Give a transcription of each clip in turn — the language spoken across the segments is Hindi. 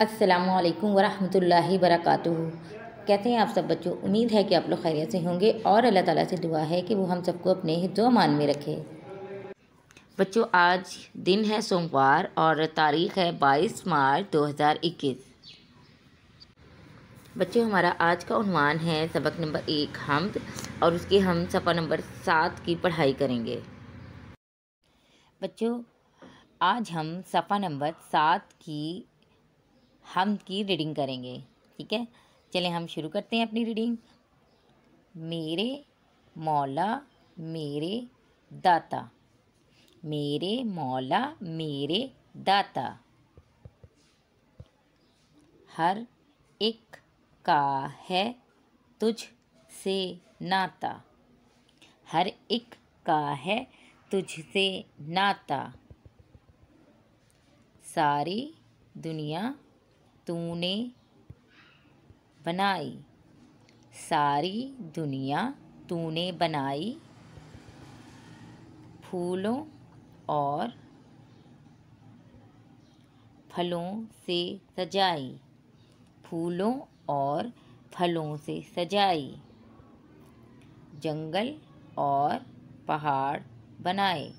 असलकम वरहि वरक़ कहते हैं आप सब बच्चों उम्मीद है कि आप लोग खैरियत से होंगे और अल्लाह ताला से दुआ है कि वो हम सबको अपने हिजो अमान में रखे बच्चों आज दिन है सोमवार और तारीख है 22 मार्च 2021 बच्चों हमारा आज का उनवान है सबक नंबर एक हमद और उसके हम सफ़ा नंबर सात की पढ़ाई करेंगे बच्चों आज हम सफ़ा नंबर सात की हम की रीडिंग करेंगे ठीक है चलें हम शुरू करते हैं अपनी रीडिंग मेरे मौला मेरे दाता मेरे मौला मेरे दाता हर एक का है तुझ से नाता हर एक का है तुझ से नाता सारी दुनिया तूने बनाई सारी दुनिया तूने बनाई फूलों और फलों से सजाई फूलों और फलों से सजाई जंगल और पहाड़ बनाए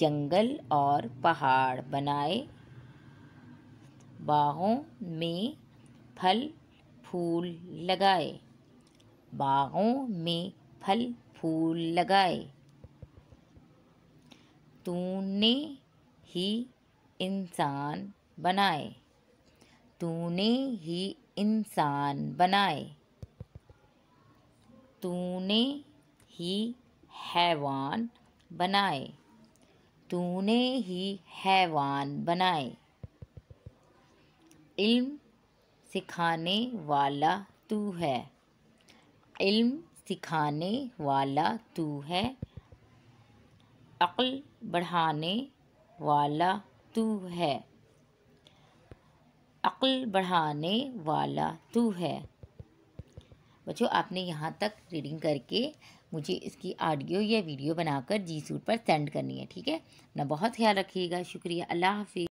जंगल और पहाड़ बनाए बागों में फल फूल लगाए बागों में फल फूल लगाए तूने ही इंसान बनाए तूने ही इंसान बनाए तूने ही हैवान बनाए तूने ही हैवान बनाए इल्म सिखाने वाला तू है इल्म सिखाने वाला तू है अक्ल बढ़ाने वाला तू है अक्ल बढ़ाने वाला तू है बच्चों आपने यहाँ तक रीडिंग करके मुझे इसकी ऑडियो या वीडियो बनाकर जी सूट पर सेंड करनी है ठीक है ना बहुत ख्याल रखिएगा शुक्रिया अल्लाह हाफि